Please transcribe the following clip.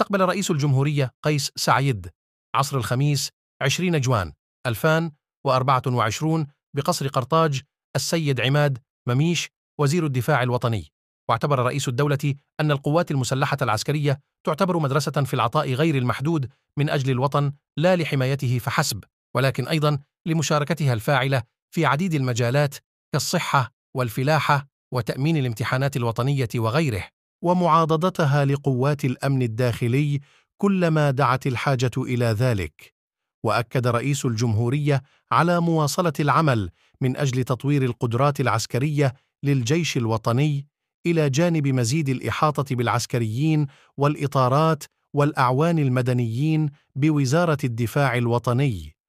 استقبل رئيس الجمهورية قيس سعيد عصر الخميس 20 جوان 2024 بقصر قرطاج السيد عماد مميش وزير الدفاع الوطني واعتبر رئيس الدولة أن القوات المسلحة العسكرية تعتبر مدرسة في العطاء غير المحدود من أجل الوطن لا لحمايته فحسب ولكن أيضا لمشاركتها الفاعلة في عديد المجالات كالصحة والفلاحة وتأمين الامتحانات الوطنية وغيره ومعاضدتها لقوات الامن الداخلي كلما دعت الحاجه الى ذلك واكد رئيس الجمهوريه على مواصله العمل من اجل تطوير القدرات العسكريه للجيش الوطني الى جانب مزيد الاحاطه بالعسكريين والاطارات والاعوان المدنيين بوزاره الدفاع الوطني